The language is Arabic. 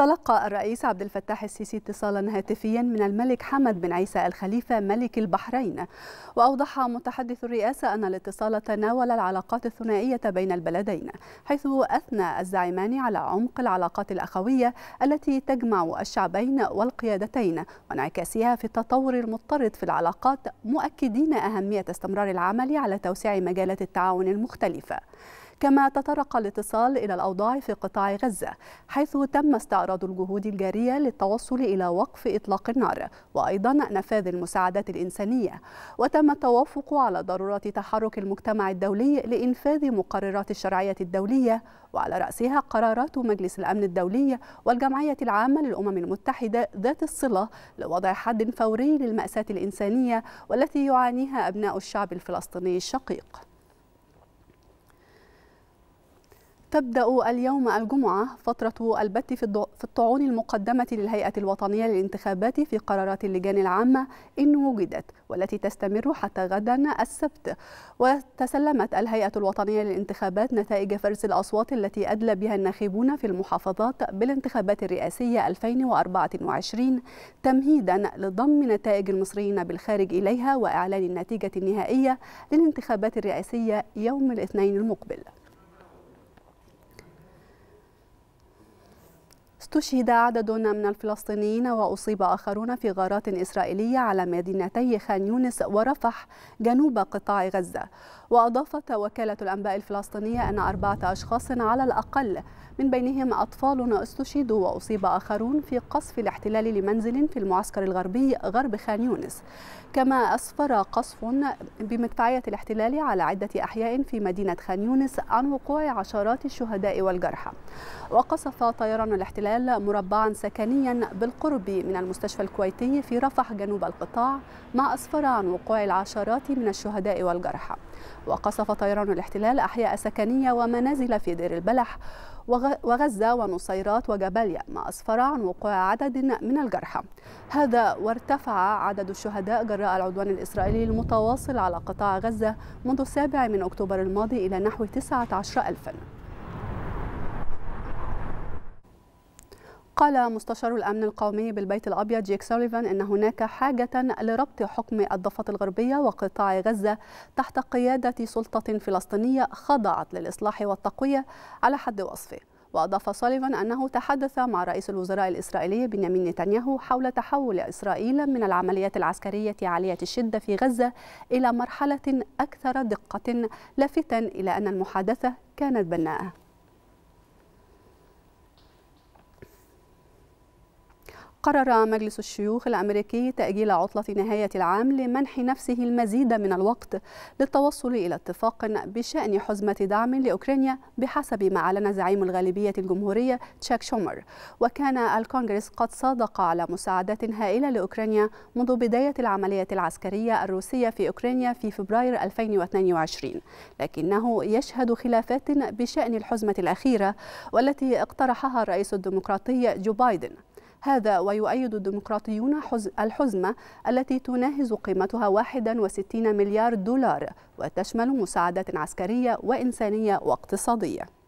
تلقى الرئيس عبد الفتاح السيسي اتصالا هاتفيا من الملك حمد بن عيسى الخليفة ملك البحرين وأوضح متحدث الرئاسة أن الاتصال تناول العلاقات الثنائية بين البلدين حيث أثنى الزعيمان على عمق العلاقات الأخوية التي تجمع الشعبين والقيادتين وانعكاسها في التطور المضطرد في العلاقات مؤكدين أهمية استمرار العمل على توسيع مجالات التعاون المختلفة كما تطرق الاتصال إلى الأوضاع في قطاع غزة حيث تم استعراض الجهود الجارية للتوصل إلى وقف إطلاق النار وأيضا نفاذ المساعدات الإنسانية وتم التوافق على ضرورة تحرك المجتمع الدولي لإنفاذ مقررات الشرعية الدولية وعلى رأسها قرارات مجلس الأمن الدولي والجمعية العامة للأمم المتحدة ذات الصلة لوضع حد فوري للمأساة الإنسانية والتي يعانيها أبناء الشعب الفلسطيني الشقيق تبدأ اليوم الجمعة فترة البت في الطعون المقدمة للهيئة الوطنية للانتخابات في قرارات اللجان العامة إن وجدت والتي تستمر حتى غدا السبت وتسلمت الهيئة الوطنية للانتخابات نتائج فرز الأصوات التي أدلى بها الناخبون في المحافظات بالانتخابات الرئاسية 2024 تمهيدا لضم نتائج المصريين بالخارج إليها وإعلان النتيجة النهائية للانتخابات الرئاسية يوم الاثنين المقبل استشهد عدد من الفلسطينيين وأصيب آخرون في غارات إسرائيلية على مدينتي خان يونس ورفح جنوب قطاع غزة وأضافت وكالة الأنباء الفلسطينية أن أربعة أشخاص على الأقل من بينهم أطفال استشهدوا وأصيب آخرون في قصف الاحتلال لمنزل في المعسكر الغربي غرب خان يونس كما أسفر قصف بمدفعية الاحتلال على عدة أحياء في مدينة خان يونس عن وقوع عشرات الشهداء والجرحى وقصف طيران الاحتلال يحتل مربعا سكنيا بالقرب من المستشفى الكويتي في رفح جنوب القطاع ما أسفر عن وقوع العشرات من الشهداء والجرحى وقصف طيران الاحتلال أحياء سكنية ومنازل في دير البلح وغزة ونصيرات وجباليا ما أسفر عن وقوع عدد من الجرحى هذا وارتفع عدد الشهداء جراء العدوان الإسرائيلي المتواصل على قطاع غزة منذ السابع من أكتوبر الماضي إلى نحو 19 ألفاً قال مستشار الأمن القومي بالبيت الأبيض جيك سوليفان أن هناك حاجة لربط حكم الضفة الغربية وقطاع غزة تحت قيادة سلطة فلسطينية خضعت للإصلاح والتقوية على حد وصفه وأضاف سوليفان أنه تحدث مع رئيس الوزراء الإسرائيلي بنيامين نتنياهو حول تحول إسرائيل من العمليات العسكرية عالية الشدة في غزة إلى مرحلة أكثر دقة لافتا إلى أن المحادثة كانت بناءة قرر مجلس الشيوخ الأمريكي تأجيل عطلة نهاية العام لمنح نفسه المزيد من الوقت للتوصل إلى اتفاق بشأن حزمة دعم لأوكرانيا بحسب ما أعلن زعيم الغالبية الجمهورية تشاك شومر وكان الكونغرس قد صادق على مساعدات هائلة لأوكرانيا منذ بداية العملية العسكرية الروسية في أوكرانيا في فبراير 2022 لكنه يشهد خلافات بشأن الحزمة الأخيرة والتي اقترحها الرئيس الديمقراطي جو بايدن هذا ويؤيد الديمقراطيون الحزمة التي تناهز قيمتها 61 مليار دولار وتشمل مساعدات عسكرية وإنسانية واقتصادية